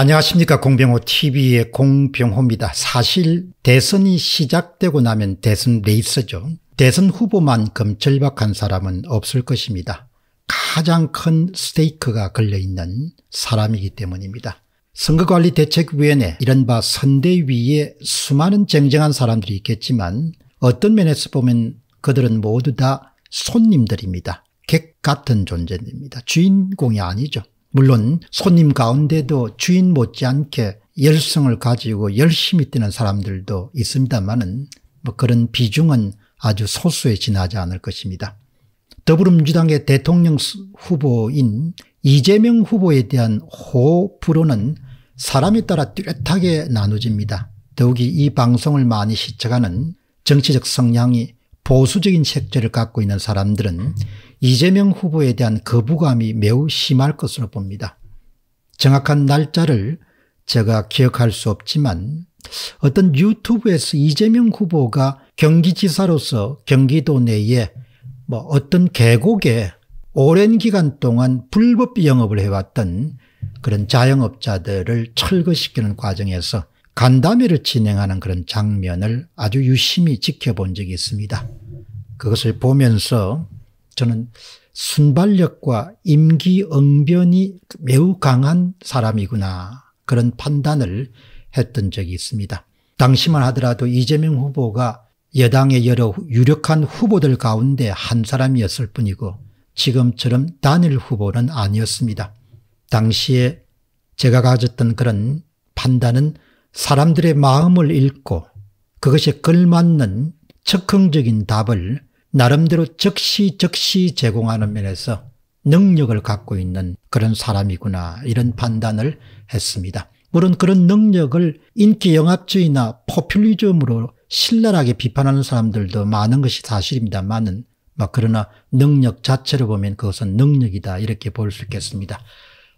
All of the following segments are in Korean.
안녕하십니까 공병호TV의 공병호입니다. 사실 대선이 시작되고 나면 대선 레이스죠. 대선 후보만큼 절박한 사람은 없을 것입니다. 가장 큰 스테이크가 걸려있는 사람이기 때문입니다. 선거관리대책위원회 이른바 선대위에 수많은 쟁쟁한 사람들이 있겠지만 어떤 면에서 보면 그들은 모두 다 손님들입니다. 객 같은 존재입니다. 주인공이 아니죠. 물론 손님 가운데도 주인 못지않게 열성을 가지고 열심히 뛰는 사람들도 있습니다만은 뭐 그런 비중은 아주 소수에 지나지 않을 것입니다. 더불어민주당의 대통령 후보인 이재명 후보에 대한 호불호는 사람에 따라 뚜렷하게 나누집니다. 더욱이 이 방송을 많이 시청하는 정치적 성향이 보수적인 색채를 갖고 있는 사람들은 이재명 후보에 대한 거부감이 매우 심할 것으로 봅니다. 정확한 날짜를 제가 기억할 수 없지만 어떤 유튜브에서 이재명 후보가 경기지사로서 경기도 내에 뭐 어떤 계곡에 오랜 기간 동안 불법 영업을 해왔던 그런 자영업자들을 철거시키는 과정에서 간담회를 진행하는 그런 장면을 아주 유심히 지켜본 적이 있습니다. 그것을 보면서 저는 순발력과 임기응변이 매우 강한 사람이구나 그런 판단을 했던 적이 있습니다. 당시만 하더라도 이재명 후보가 여당의 여러 유력한 후보들 가운데 한 사람이었을 뿐이고 지금처럼 단일 후보는 아니었습니다. 당시에 제가 가졌던 그런 판단은 사람들의 마음을 읽고 그것에 걸맞는 적극적인 답을 나름대로 즉시 즉시 제공하는 면에서 능력을 갖고 있는 그런 사람이구나 이런 판단을 했습니다. 물론 그런 능력을 인기영합주의나 포퓰리즘으로 신랄하게 비판하는 사람들도 많은 것이 사실입니다만은 뭐 그러나 능력 자체를 보면 그것은 능력이다 이렇게 볼 수 있겠습니다.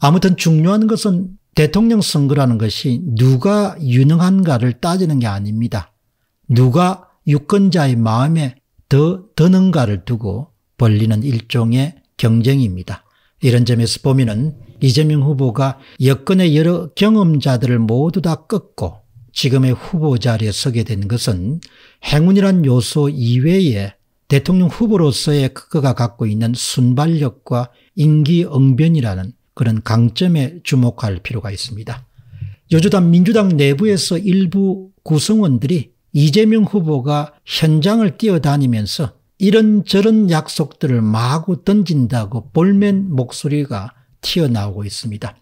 아무튼 중요한 것은 대통령 선거라는 것이 누가 유능한가를 따지는 게 아닙니다. 누가 유권자의 마음에 더 드는가를 두고 벌리는 일종의 경쟁입니다. 이런 점에서 보면 이재명 후보가 여권의 여러 경험자들을 모두 다 꺾고 지금의 후보 자리에 서게 된 것은 행운이란 요소 이외에 대통령 후보로서의 그가 갖고 있는 순발력과 인기응변이라는 그런 강점에 주목할 필요가 있습니다. 여주당 민주당 내부에서 일부 구성원들이 이재명 후보가 현장을 뛰어다니면서 이런저런 약속들을 마구 던진다고 볼멘 목소리가 튀어나오고 있습니다.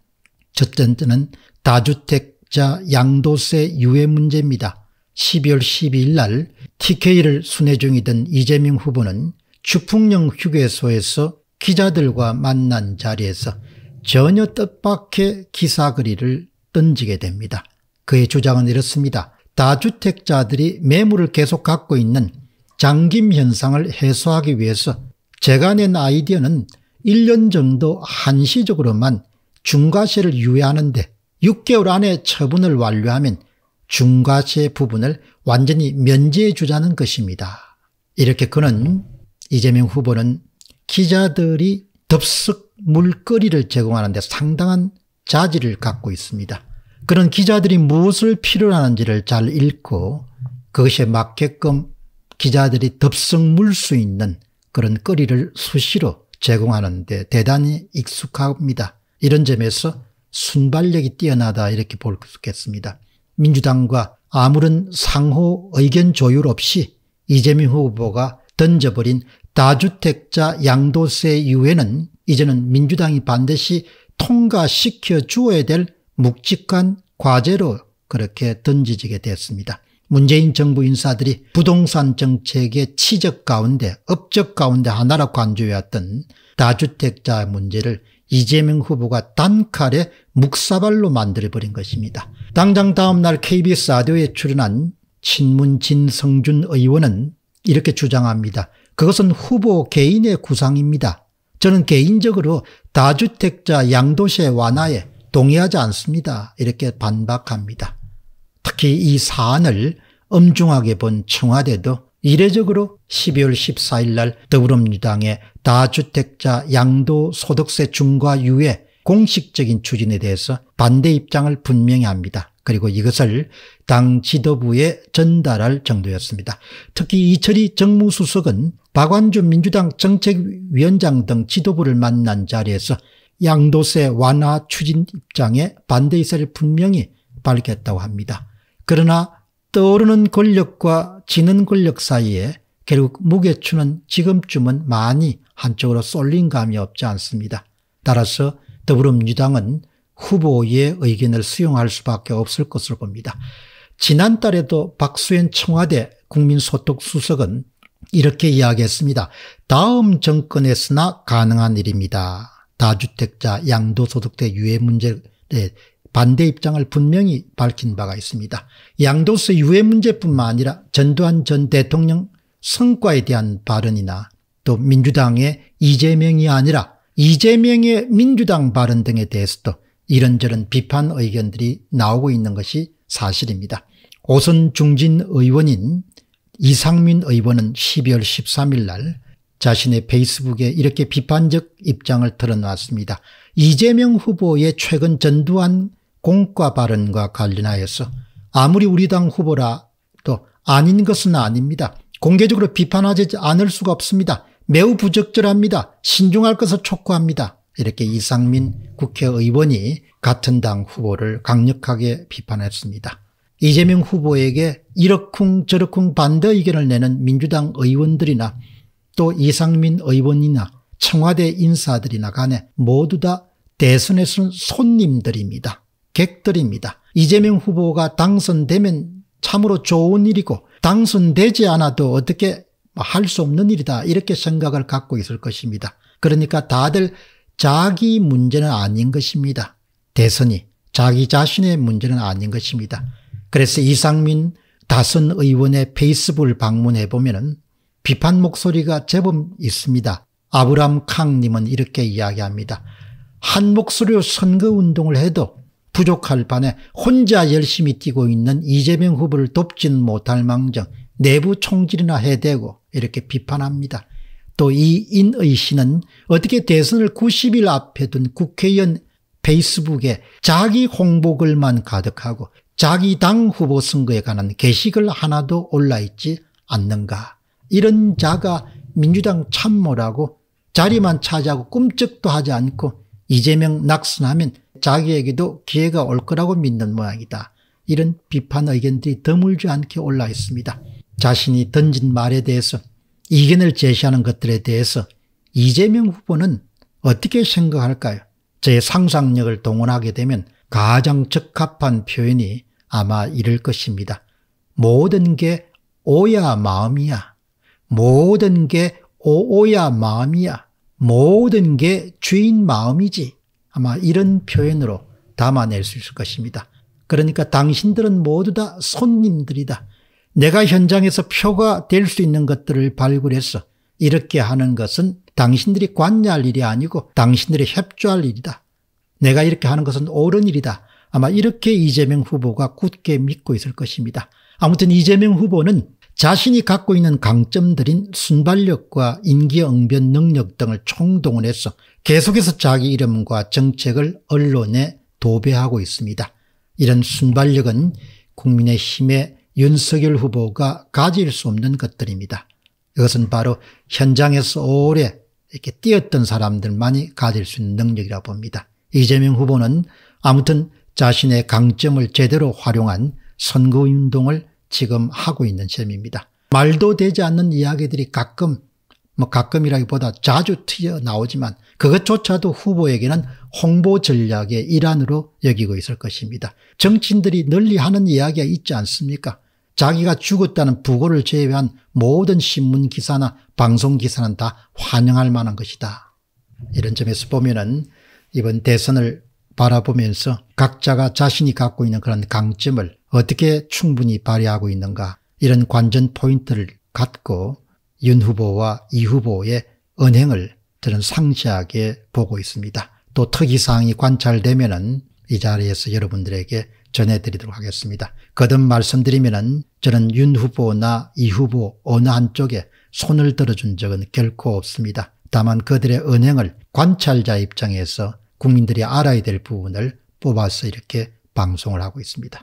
첫째는 다주택자 양도세 유예 문제입니다. 12월 12일 날 TK를 순회 중이던 이재명 후보는 주풍령 휴게소에서 기자들과 만난 자리에서 전혀 뜻밖의 기사거리를 던지게 됩니다. 그의 주장은 이렇습니다. 다주택자들이 매물을 계속 갖고 있는 장김 현상을 해소하기 위해서 제가 낸 아이디어는 1년 정도 한시적으로만 중과세를 유예하는데 6개월 안에 처분을 완료하면 중과세 부분을 완전히 면제해 주자는 것입니다. 이렇게 그는 이재명 후보는 기자들이 덥석 물거리를 제공하는 데 상당한 자질을 갖고 있습니다. 그런 기자들이 무엇을 필요로 하는지를 잘 읽고 그것에 맞게끔 기자들이 덥석 물수 있는 그런 거리를 수시로 제공하는데 대단히 익숙합니다. 이런 점에서 순발력이 뛰어나다 이렇게 볼 수 있겠습니다. 민주당과 아무런 상호 의견 조율 없이 이재명 후보가 던져버린 다주택자 양도세 이후에는 이제는 민주당이 반드시 통과시켜 주어야 될 묵직한 과제로 그렇게 던지지게 됐습니다. 문재인 정부 인사들이 부동산 정책의 치적 가운데 업적 가운데 하나로 관조해왔던 다주택자 문제를 이재명 후보가 단칼에 묵사발로 만들어버린 것입니다. 당장 다음날 KBS 라디오에 출연한 친문 진성준 의원은 이렇게 주장합니다. 그것은 후보 개인의 구상입니다. 저는 개인적으로 다주택자 양도세 완화에 동의하지 않습니다. 이렇게 반박합니다. 특히 이 사안을 엄중하게 본 청와대도 이례적으로 12월 14일 날 더불어민주당의 다주택자 양도소득세 중과 유예 공식적인 추진에 대해서 반대 입장을 분명히 합니다. 그리고 이것을 당 지도부에 전달할 정도였습니다. 특히 이철희 정무수석은 박완주 민주당 정책위원장 등 지도부를 만난 자리에서 양도세 완화 추진 입장에 반대 의사를 분명히 밝혔다고 합니다. 그러나 떠오르는 권력과 지는 권력 사이에 결국 무게추는 지금쯤은 많이 한쪽으로 쏠린 감이 없지 않습니다. 따라서 더불어민주당은 후보의 의견을 수용할 수밖에 없을 것으로 봅니다. 지난달에도 박수현 청와대 국민소득수석은 이렇게 이야기했습니다. 다음 정권에서나 가능한 일입니다. 다주택자, 양도소득세 유예 문제에 반대 입장을 분명히 밝힌 바가 있습니다. 양도세 유예 문제뿐만 아니라 전두환 전 대통령 성과에 대한 발언이나 또 민주당의 이재명이 아니라 이재명의 민주당 발언 등에 대해서도 이런저런 비판 의견들이 나오고 있는 것이 사실입니다. 오선 중진 의원인 이상민 의원은 12월 13일 날 자신의 페이스북에 이렇게 비판적 입장을 드러놨습니다 이재명 후보의 최근 전두환 공과 발언과 관련하여서 아무리 우리 당 후보라도 아닌 것은 아닙니다. 공개적으로 비판하지 않을 수가 없습니다. 매우 부적절합니다. 신중할 것을 촉구합니다. 이렇게 이상민 국회의원이 같은 당 후보를 강력하게 비판했습니다. 이재명 후보에게 이러쿵저러쿵 반대 의견을 내는 민주당 의원들이나 또 이상민 의원이나 청와대 인사들이나 간에 모두 다대선에서 손님들입니다. 객들입니다. 이재명 후보가 당선되면 참으로 좋은 일이고 당선되지 않아도 어떻게 할 수 없는 일이다 이렇게 생각을 갖고 있을 것입니다. 그러니까 다들 자기 문제는 아닌 것입니다. 대선이 자기 자신의 문제는 아닌 것입니다. 그래서 이상민 다선 의원의 페이스북을 방문해 보면 은 비판 목소리가 제법 있습니다. 아브람 캉님은 이렇게 이야기합니다. 한 목소리로 선거운동을 해도 부족할 판에 혼자 열심히 뛰고 있는 이재명 후보를 돕진 못할 망정 내부 총질이나 해대고 이렇게 비판합니다. 또 이 인의 씨는 어떻게 대선을 90일 앞에 둔 국회의원 페이스북에 자기 홍보글만 가득하고 자기 당 후보 선거에 관한 게시글 하나도 올라있지 않는가. 이런 자가 민주당 참모라고 자리만 차지하고 꿈쩍도 하지 않고 이재명 낙선하면 자기에게도 기회가 올 거라고 믿는 모양이다. 이런 비판 의견들이 드물지 않게 올라 있습니다. 자신이 던진 말에 대해서 이견을 제시하는 것들에 대해서 이재명 후보는 어떻게 생각할까요? 제 상상력을 동원하게 되면 가장 적합한 표현이 아마 이럴 것입니다. 모든 게 오야 마음이야. 모든 게 오오야 마음이야. 모든 게 주인 마음이지. 아마 이런 표현으로 담아낼 수 있을 것입니다. 그러니까 당신들은 모두 다 손님들이다. 내가 현장에서 표가 될 수 있는 것들을 발굴해서 이렇게 하는 것은 당신들이 관여할 일이 아니고 당신들이 협조할 일이다. 내가 이렇게 하는 것은 옳은 일이다. 아마 이렇게 이재명 후보가 굳게 믿고 있을 것입니다. 아무튼 이재명 후보는 자신이 갖고 있는 강점들인 순발력과 인기응변 능력 등을 총동원해서 계속해서 자기 이름과 정책을 언론에 도배하고 있습니다. 이런 순발력은 국민의힘의 윤석열 후보가 가질 수 없는 것들입니다. 이것은 바로 현장에서 오래 이렇게 뛰었던 사람들만이 가질 수 있는 능력이라 봅니다. 이재명 후보는 아무튼 자신의 강점을 제대로 활용한 선거운동을 지금 하고 있는 셈입니다. 말도 되지 않는 이야기들이 가끔 뭐 가끔이라기보다 자주 튀어나오지만 그것조차도 후보에게는 홍보 전략의 일환으로 여기고 있을 것입니다. 정치인들이 널리 하는 이야기가 있지 않습니까? 자기가 죽었다는 부고를 제외한 모든 신문 기사나 방송 기사는 다 환영할 만한 것이다. 이런 점에서 보면은 이번 대선을 바라보면서 각자가 자신이 갖고 있는 그런 강점을 어떻게 충분히 발휘하고 있는가 이런 관전 포인트를 갖고 윤 후보와 이 후보의 언행을 저는 상시하게 보고 있습니다. 또 특이사항이 관찰되면 이 자리에서 여러분들에게 전해드리도록 하겠습니다. 거듭 말씀드리면 저는 윤 후보나 이 후보 어느 한쪽에 손을 들어준 적은 결코 없습니다. 다만 그들의 은행을 관찰자 입장에서 국민들이 알아야 될 부분을 뽑아서 이렇게 방송을 하고 있습니다.